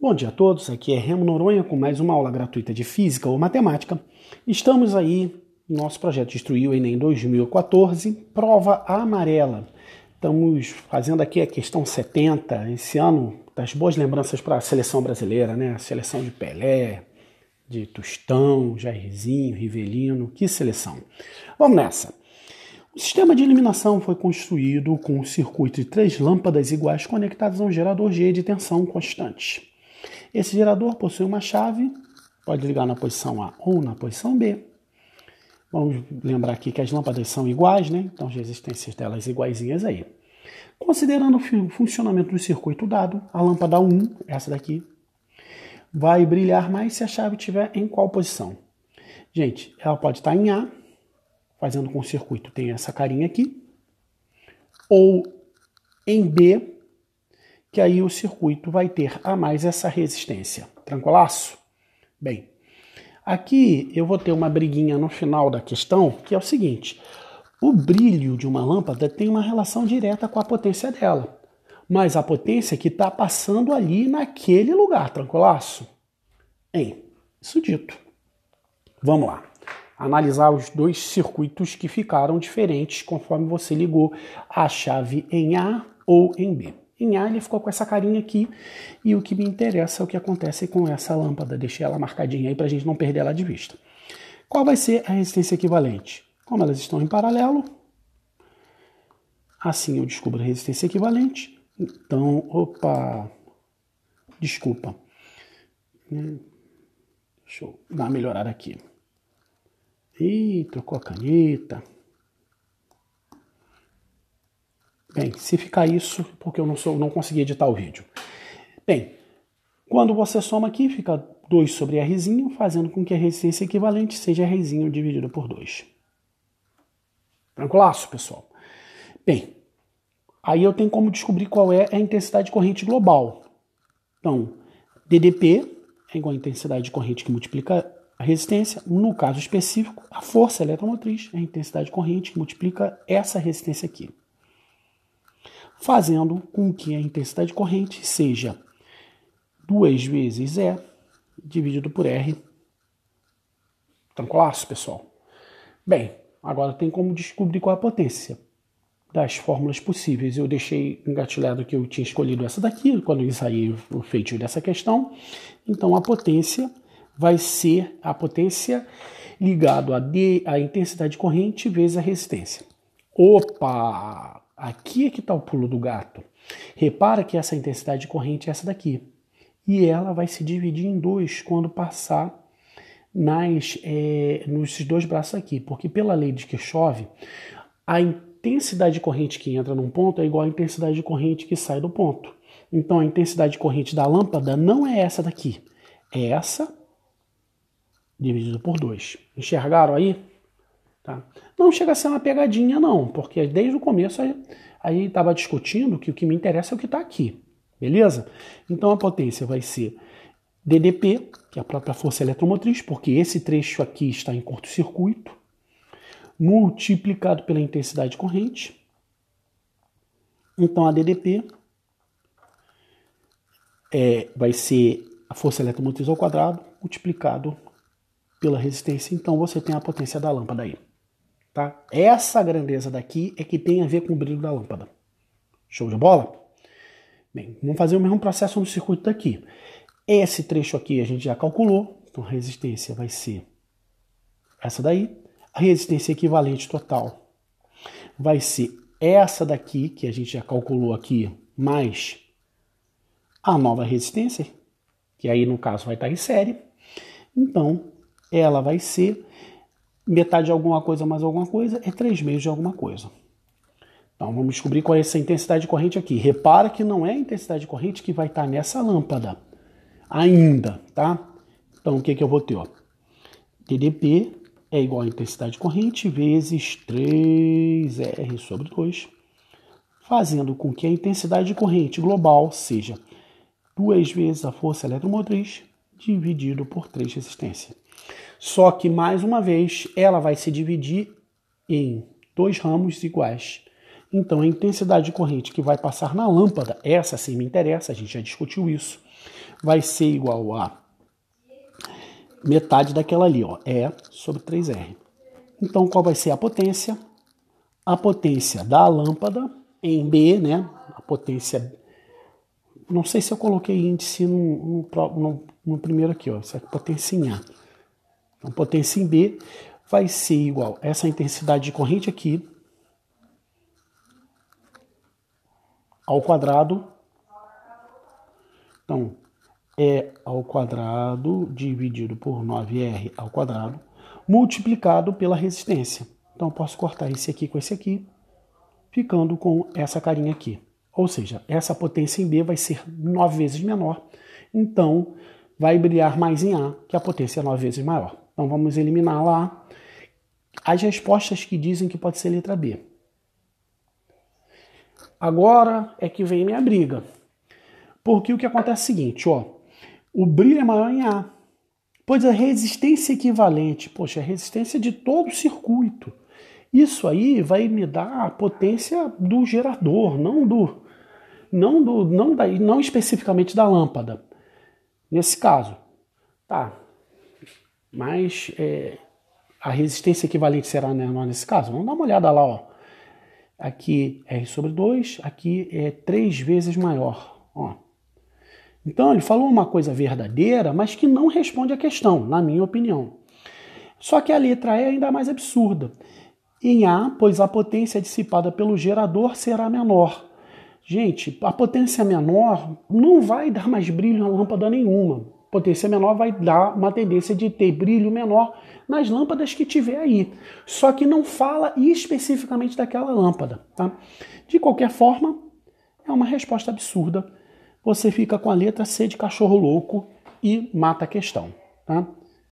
Bom dia a todos, aqui é Remo Noronha com mais uma aula gratuita de Física ou Matemática. Estamos aí, nosso projeto destruiu Enem 2014, prova amarela. Estamos fazendo aqui a questão 70, esse ano das boas lembranças para a seleção brasileira, né? A seleção de Pelé, de Tostão, Jairzinho, Rivelino, que seleção. Vamos nessa. O sistema de iluminação foi construído com um circuito de três lâmpadas iguais conectadas a um gerador G de tensão constante. Esse gerador possui uma chave, pode ligar na posição A ou na posição B. Vamos lembrar aqui que as lâmpadas são iguais, né? Então as resistências delas iguaizinhas aí. Considerando o funcionamento do circuito dado, a lâmpada 1, essa daqui, vai brilhar mais se a chave estiver em qual posição? Gente, ela pode estar tá em A, fazendo com que o circuito tenha essa carinha aqui, ou em B, que aí o circuito vai ter a mais essa resistência. Tranquilaço? Bem, aqui eu vou ter uma briguinha no final da questão, que é o seguinte: o brilho de uma lâmpada tem uma relação direta com a potência dela, mas a potência que está passando ali naquele lugar, tranquilaço? Hein, isso dito. Vamos lá analisar os dois circuitos que ficaram diferentes conforme você ligou a chave em A ou em B. Em A ele ficou com essa carinha aqui. E o que me interessa é o que acontece com essa lâmpada. Deixei ela marcadinha aí para a gente não perder ela de vista. Qual vai ser a resistência equivalente? Como elas estão em paralelo, assim eu descubro a resistência equivalente. Então, opa, desculpa. Né? Deixa eu dar uma melhorada aqui. Ih, trocou a caneta. Bem, se ficar isso, é porque eu não, sou, não consegui editar o vídeo. Bem, quando você soma aqui, fica 2 sobre R, fazendo com que a resistência equivalente seja R dividido por 2. Tranquilaço, pessoal? Bem, aí eu tenho como descobrir qual é a intensidade de corrente global. Então, DDP é igual a intensidade de corrente que multiplica a resistência. No caso específico, a força eletromotriz é a intensidade de corrente que multiplica essa resistência aqui fazendo com que a intensidade corrente seja 2 vezes E dividido por R. Tranquilaço, pessoal? Bem, agora tem como descobrir qual é a potência das fórmulas possíveis. Eu deixei engatilhado que eu tinha escolhido essa daqui, quando eu saí o feitio dessa questão. Então a potência vai ser a potência ligado a, a intensidade de corrente vezes a resistência. Opa! Aqui é que está o pulo do gato. Repara que essa intensidade de corrente é essa daqui. E ela vai se dividir em dois quando passar nas, é, dois braços aqui. Porque pela lei de Kirchhoff, a intensidade de corrente que entra num ponto é igual à intensidade de corrente que sai do ponto. Então a intensidade de corrente da lâmpada não é essa daqui. É essa dividido por dois. Enxergaram aí? Tá? Não chega a ser uma pegadinha, não, porque desde o começo a gente estava discutindo que o que me interessa é o que está aqui, beleza? Então a potência vai ser DDP, que é a própria força eletromotriz, porque esse trecho aqui está em curto-circuito, multiplicado pela intensidade de corrente. Então a DDP é, vai ser a força eletromotriz ao quadrado multiplicado pela resistência. Então você tem a potência da lâmpada aí. Tá? Essa grandeza daqui é que tem a ver com o brilho da lâmpada. Show de bola? Bem, vamos fazer o mesmo processo no circuito daqui. Esse trecho aqui a gente já calculou, então a resistência vai ser essa daí. A resistência equivalente total vai ser essa daqui, que a gente já calculou aqui, mais a nova resistência, que aí no caso vai estar em série. Então, ela vai ser metade de alguma coisa mais alguma coisa é 3 meios de alguma coisa. Então vamos descobrir qual é essa intensidade de corrente aqui. Repara que não é a intensidade de corrente que vai estar tá nessa lâmpada ainda, tá? Então o que, que eu vou ter? Ó? DDP é igual à intensidade de corrente vezes 3R sobre 2, fazendo com que a intensidade de corrente global seja duas vezes a força eletromotriz dividido por 3 resistência. Só que, mais uma vez, ela vai se dividir em dois ramos iguais. Então, a intensidade de corrente que vai passar na lâmpada, essa sim me interessa, a gente já discutiu isso, vai ser igual a metade daquela ali, ó, E sobre 3R. Então, qual vai ser a potência? A potência da lâmpada em B, né? A potência. Não sei se eu coloquei índice no, no, no, no primeiro aqui, ó. Essa é potência em A então, potência em B vai ser igual a essa intensidade de corrente aqui ao quadrado. Então, E ao quadrado dividido por 9R ao quadrado multiplicado pela resistência. Então, posso cortar esse aqui com esse aqui, ficando com essa carinha aqui. Ou seja, essa potência em B vai ser 9 vezes menor, então vai brilhar mais em A, que é a potência é 9 vezes maior. Então vamos eliminar lá as respostas que dizem que pode ser letra B. Agora é que vem minha briga. Porque o que acontece é o seguinte, ó. O brilho é maior em A. Pois a resistência equivalente, poxa, a resistência de todo o circuito. Isso aí vai me dar a potência do gerador, não do não do não da, não especificamente da lâmpada. Nesse caso, tá? Mas é, a resistência equivalente será menor nesse caso? Vamos dar uma olhada lá, ó. Aqui é R sobre 2, aqui é 3 vezes maior. Ó. Então ele falou uma coisa verdadeira, mas que não responde à questão, na minha opinião. Só que a letra E é ainda mais absurda. Em A, pois a potência dissipada pelo gerador será menor. Gente, a potência menor não vai dar mais brilho na lâmpada nenhuma potência menor vai dar uma tendência de ter brilho menor nas lâmpadas que tiver aí. Só que não fala especificamente daquela lâmpada, tá? De qualquer forma, é uma resposta absurda. Você fica com a letra C de cachorro louco e mata a questão, tá?